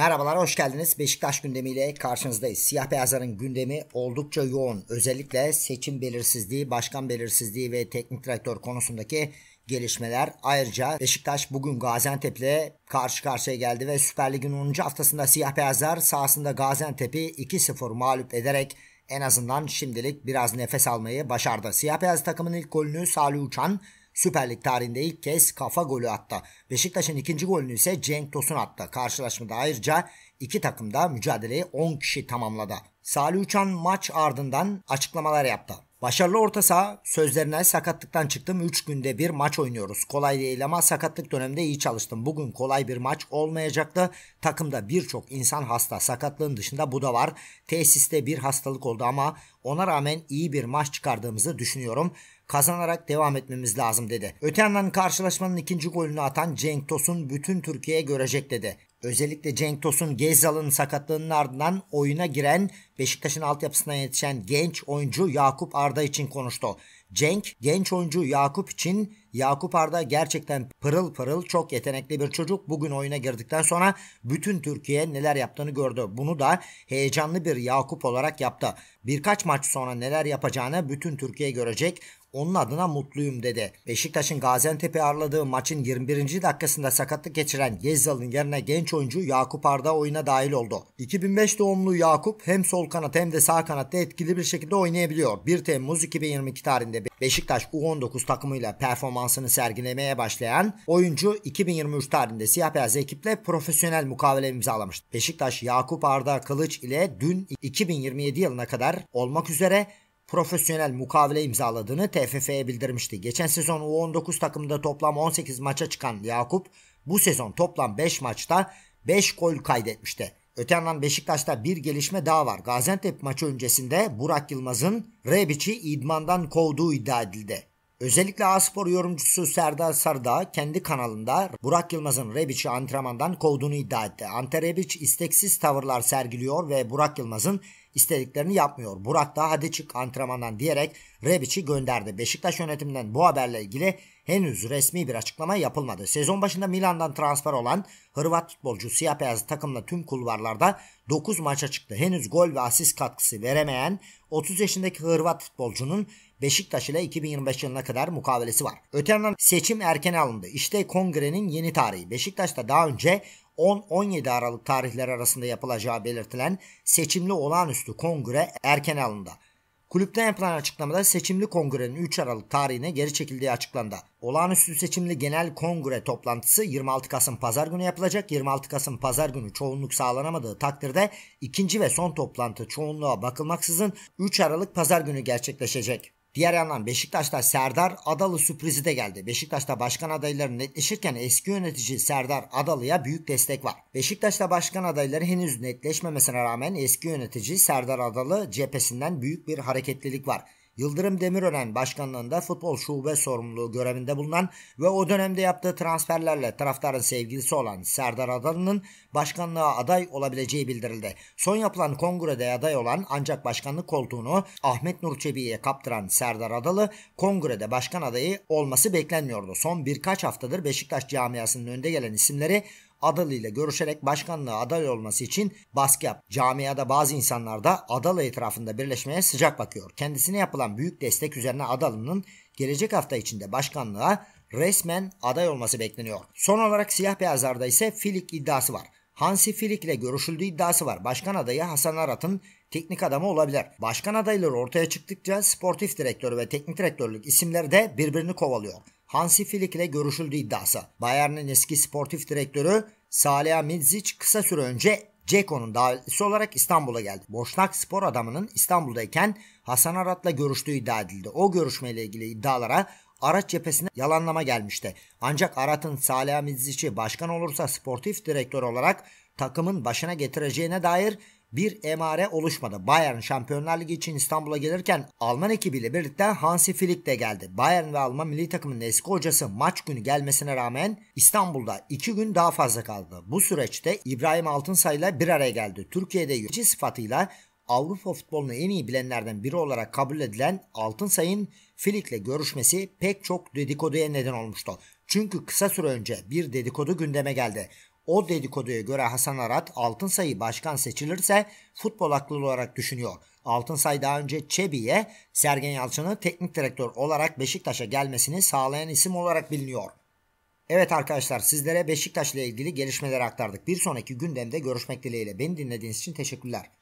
Merhabalar, hoş geldiniz. Beşiktaş gündemiyle karşınızdayız. Siyah beyazların gündemi oldukça yoğun. Özellikle seçim belirsizliği, başkan belirsizliği ve teknik direktör konusundaki gelişmeler. Ayrıca Beşiktaş bugün Gaziantep'le karşı karşıya geldi ve Süper Lig'in 10. haftasında siyah beyazlar sahasında Gaziantep'i 2-0 mağlup ederek en azından şimdilik biraz nefes almayı başardı. Siyah beyaz takımın ilk golünü Salih Uçan Süper Lig tarihinde ilk kez kafa golü attı. Beşiktaş'ın ikinci golünü ise Cenk Tosun attı. Karşılaşmada ayrıca iki takım da mücadeleyi 10 kişi tamamladı. Salih Uçan maç ardından açıklamalar yaptı. Başarılı orta saha sözlerine sakatlıktan çıktım 3 günde bir maç oynuyoruz. Kolay değil ama sakatlık döneminde iyi çalıştım. Bugün kolay bir maç olmayacaktı. Takımda birçok insan hasta. Sakatlığın dışında bu da var. Tesiste bir hastalık oldu ama ona rağmen iyi bir maç çıkardığımızı düşünüyorum kazanarak devam etmemiz lazım dedi. Öte yandan karşılaşmanın ikinci golünü atan Cenk Tosun bütün Türkiye görecek dedi. Özellikle Cenk Tosun Gezal'ın sakatlığının ardından oyuna giren Beşiktaş'ın altyapısına yetişen genç oyuncu Yakup Arda için konuştu. Cenk genç oyuncu Yakup için Yakup Arda gerçekten pırıl pırıl çok yetenekli bir çocuk. Bugün oyuna girdikten sonra bütün Türkiye neler yaptığını gördü. Bunu da heyecanlı bir Yakup olarak yaptı. Birkaç maç sonra neler yapacağını bütün Türkiye görecek. Onun adına mutluyum dedi. Beşiktaş'ın Gaziantep'i ağırladığı maçın 21. dakikasında sakatlık geçiren Gezzal'ın yerine genç oyuncu Yakup Arda oyuna dahil oldu. 2005 doğumlu Yakup hem sol kanat hem de sağ kanatta etkili bir şekilde oynayabiliyor. 1 Temmuz 2022 tarihinde Beşiktaş U19 takımıyla performansını sergilemeye başlayan oyuncu 2023 tarihinde siyah beyaz ekiple profesyonel mukavele imzalamıştı. Beşiktaş Yakup Arda Kılıç ile dün 2027 yılına kadar olmak üzere profesyonel mukavele imzaladığını TFF'ye bildirmişti. Geçen sezon U19 takımında toplam 18 maça çıkan Yakup bu sezon toplam 5 maçta 5 gol kaydetmişti. Öte yandan Beşiktaş'ta bir gelişme daha var. Gaziantep maçı öncesinde Burak Yılmaz'ın Rebic'i idmandan kovduğu iddia edildi. Özellikle Aspor yorumcusu Serdar Sarda kendi kanalında Burak Yılmaz'ın Rebic'i antrenmandan kovduğunu iddia etti. Ante Rebic isteksiz tavırlar sergiliyor ve Burak Yılmaz'ın istediklerini yapmıyor. Burak da hadi çık antrenmandan diyerek Rebic'i gönderdi. Beşiktaş yönetiminden bu haberle ilgili henüz resmi bir açıklama yapılmadı. Sezon başında Milan'dan transfer olan Hırvat futbolcu siyah Beyaz takımla tüm kulvarlarda 9 maça çıktı. Henüz gol ve asist katkısı veremeyen 30 yaşındaki Hırvat futbolcunun Beşiktaş ile 2025 yılına kadar mukavelesi var. Öte yandan seçim erken alındı. İşte kongrenin yeni tarihi. Beşiktaş'ta daha önce 10-17 Aralık tarihleri arasında yapılacağı belirtilen seçimli olağanüstü kongre erken alındı. Kulüpten yapılan açıklamada seçimli kongrenin 3 Aralık tarihine geri çekildiği açıklandı. Olağanüstü seçimli genel kongre toplantısı 26 Kasım pazar günü yapılacak. 26 Kasım pazar günü çoğunluk sağlanamadığı takdirde ikinci ve son toplantı çoğunluğa bakılmaksızın 3 Aralık pazar günü gerçekleşecek. Diğer yandan Beşiktaş'ta Serdar Adalı sürprizi de geldi. Beşiktaş'ta başkan adayları netleşirken eski yönetici Serdar Adalı'ya büyük destek var. Beşiktaş'ta başkan adayları henüz netleşmemesine rağmen eski yönetici Serdar Adalı cephesinden büyük bir hareketlilik var. Yıldırım Demirören başkanlığında futbol şube sorumluluğu görevinde bulunan ve o dönemde yaptığı transferlerle taraftarın sevgilisi olan Serdar Adalı'nın başkanlığa aday olabileceği bildirildi. Son yapılan kongrede aday olan ancak başkanlık koltuğunu Ahmet Nur Çebi'ye kaptıran Serdar Adalı kongrede başkan adayı olması beklenmiyordu. Son birkaç haftadır Beşiktaş camiasının önde gelen isimleri Adalı ile görüşerek başkanlığa aday olması için baskı yap. Camiada bazı insanlar da Adalı etrafında birleşmeye sıcak bakıyor. Kendisine yapılan büyük destek üzerine Adalı'nın gelecek hafta içinde başkanlığa resmen aday olması bekleniyor. Son olarak siyah beyazlarda ise Filik iddiası var. Hansi Filik ile görüşüldüğü iddiası var. Başkan adayı Hasan Arat'ın teknik adamı olabilir. Başkan adayları ortaya çıktıkça sportif direktör ve teknik direktörlük isimleri de birbirini kovalıyor. Hansi Flick ile görüşüldü iddiası. Bayern'in eski sportif direktörü Salih Midzic kısa süre önce Ceko'nun davetlisi olarak İstanbul'a geldi. Boşnak spor adamının İstanbul'dayken Hasan Arat'la görüştüğü iddia edildi. O görüşmeyle ilgili iddialara Arat cephesine yalanlama gelmişti. Ancak Arat'ın Salih Mizic'i başkan olursa sportif direktör olarak takımın başına getireceğine dair bir emare oluşmadı. Bayern Şampiyonlar Ligi için İstanbul'a gelirken Alman ekibiyle birlikte Hansi Flick de geldi. Bayern ve Alman milli takımının eski hocası maç günü gelmesine rağmen İstanbul'da 2 gün daha fazla kaldı. Bu süreçte İbrahim ile bir araya geldi. Türkiye'de yönetici sıfatıyla Avrupa futbolunu en iyi bilenlerden biri olarak kabul edilen Altınsay'ın Filik'le görüşmesi pek çok dedikoduya neden olmuştu. Çünkü kısa süre önce bir dedikodu gündeme geldi. O dedikoduya göre Hasan Arat Altınsay'ı başkan seçilirse futbol aklı olarak düşünüyor. Altınsay daha önce Çebi'ye Sergen Yalçın'ı teknik direktör olarak Beşiktaş'a gelmesini sağlayan isim olarak biliniyor. Evet arkadaşlar sizlere Beşiktaş'la ilgili gelişmeleri aktardık. Bir sonraki gündemde görüşmek dileğiyle. Beni dinlediğiniz için teşekkürler.